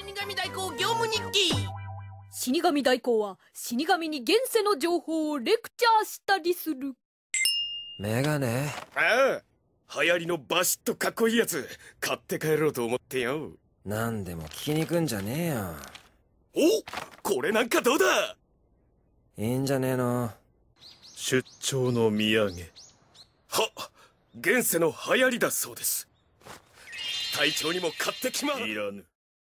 死神代行業務日記死神代行は死神に現世の情報をレクチャーしたりするメガネああ流行りのバシッとかっこいいやつ買って帰ろうと思ってよ何でも聞きに行くんじゃねえよおこれなんかどうだいいんじゃねえの出張の土産はっ現世の流行りだそうです隊長にも買ってきまいらぬ